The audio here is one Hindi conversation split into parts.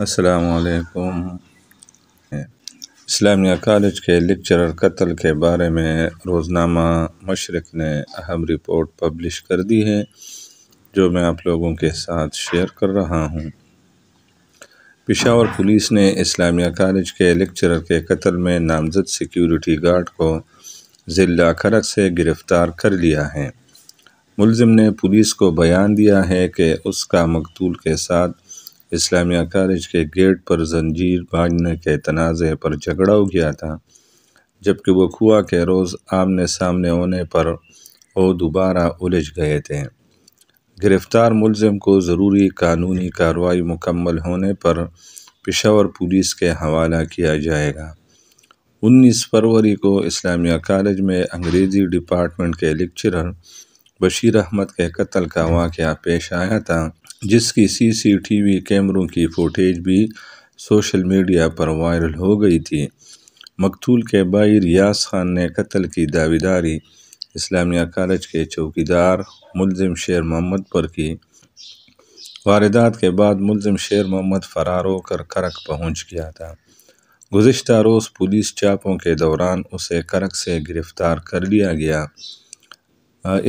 असलकुम इस्लामिया कॉलेज के लेक्चरर कत्ल के बारे में रोज़नामा मशरक ने अहम रिपोर्ट पब्लिश कर दी है जो मैं आप लोगों के साथ शेयर कर रहा हूँ पिशावर पुलिस ने इस्लामिया कॉलेज के लेक्चरर के कत्ल में नामजद सिक्योरिटी गार्ड को ज़िला खरक से गिरफ़्तार कर लिया है मुलजिम ने पुलिस को बयान दिया है कि उसका मकतूल के साथ इस्लामिया कॉलेज के गेट पर जंजीर बांधने के तनाज़े पर झगड़ा हो गया था जबकि वो खुआ के रोज़ आमने सामने होने पर वो दोबारा उलझ गए थे गिरफ़्तार मुलजम को ज़रूरी कानूनी कार्रवाई मुकम्मल होने पर पेशावर पुलिस के हवाला किया जाएगा उन्नीस फरवरी को इस्लामिया कॉलेज में अंग्रेज़ी डिपार्टमेंट के लेक्चरर बशीर अहमद के कत्ल का वाक़ पेश आया था जिसकी सीसीटीवी कैमरों की फुटेज भी सोशल मीडिया पर वायरल हो गई थी मकतूल के बाई रियाज खान ने कत्ल की दावेदारी इस्लामिया कॉलेज के चौकीदार मुलजिम शेर मोहम्मद पर की वारदात के बाद मुलजिम शेर मोहम्मद फरार होकर करक पहुंच गया था गुज्त रोज़ पुलिस चापों के दौरान उसे करक से गिरफ़्तार कर लिया गया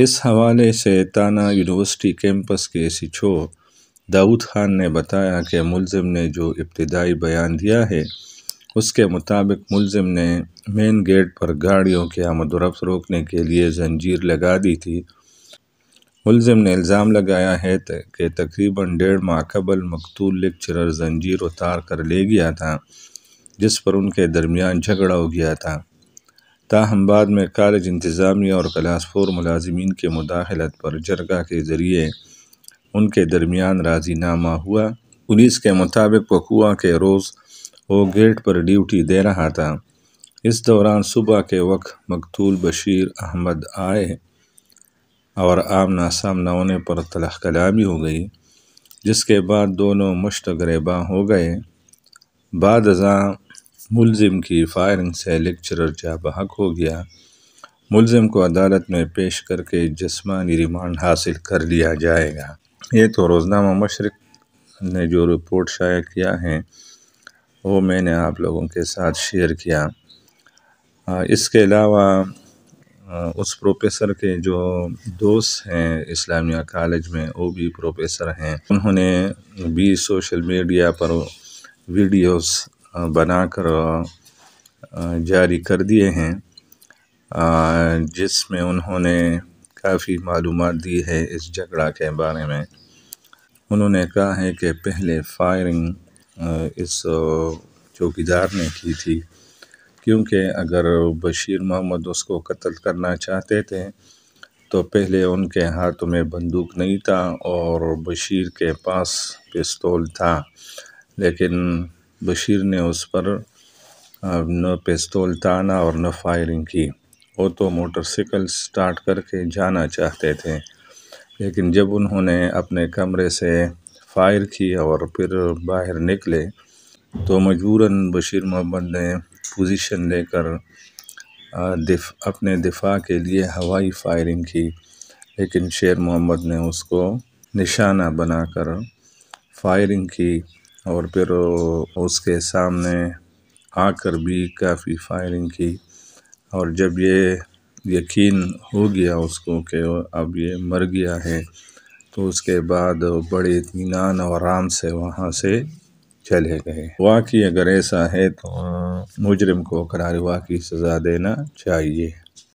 इस हवाले से ताना यूनिवर्सिटी कैंपस के सिचो दाऊद खान ने बताया कि मुलिम ने जो इब्तदाई बयान दिया है उसके मुताबिक मुलिम ने मेन गेट पर गाड़ियों के आमदरफ्त रोकने के लिए जंजीर लगा दी थी मुलम ने इल्ज़ाम लगाया है कि तकरीबन डेढ़ माह कबल मकतूल लेक्चरर जंजीर उतार कर ले गया था जिस पर उनके दरमियान झगड़ा हो गया था ताहम बाद में कॉलेज इंतज़ामिया और क्लास फोर मुलाजमीन के मुदाखलत पर जरगा के ज़रिए उनके दरमियान राजीनामा हुआ पुलिस के मुताबिक पकुआ के रोज़ वो गेट पर ड्यूटी दे रहा था इस दौरान सुबह के वक्त मकतूल बशीर अहमद आए और आमना सामना होने पर तलह कलामी हो गई जिसके बाद दोनों मुश्त गरेबा हो गए बाद मुलजिम की फायरिंग से लेक्चरर जा बहक हो गया मुलजिम को अदालत में पेश करके जिसमानी रिमांड हासिल कर लिया जाएगा ये तो रोज़नामा मशरक ने जो रिपोर्ट शाया किया है वो मैंने आप लोगों के साथ शेयर किया इसके अलावा उस प्रोफेसर के जो दोस्त हैं इस्लामिया कॉलेज में वो भी प्रोफेसर हैं उन्होंने भी सोशल मीडिया पर वीडियोस बनाकर जारी कर दिए हैं जिसमें उन्होंने काफ़ी मालूम दी है इस झगड़ा के बारे में उन्होंने कहा है कि पहले फायरिंग इस चौकीदार ने की थी क्योंकि अगर बशीर मोहम्मद उसको कत्ल करना चाहते थे तो पहले उनके हाथों में बंदूक नहीं था और बशीर के पास पिस्तौल था लेकिन बशीर ने उस पर न पिस्तौल था ना और न फायरिंग की वो तो मोटरसाइकिल स्टार्ट करके जाना चाहते थे लेकिन जब उन्होंने अपने कमरे से फायर की और फिर बाहर निकले तो मजबूरन बशीर मोहम्मद ने पोजीशन लेकर दिफ, अपने दिफा के लिए हवाई फायरिंग की लेकिन शेर मोहम्मद ने उसको निशाना बनाकर फायरिंग की और फिर उसके सामने आकर भी काफ़ी फायरिंग की और जब ये यकीन हो गया उसको कि अब ये मर गया है तो उसके बाद बड़े इतमान और आराम से वहाँ से चले गए वाकई अगर ऐसा है तो मुजरिम को करार वाकई सज़ा देना चाहिए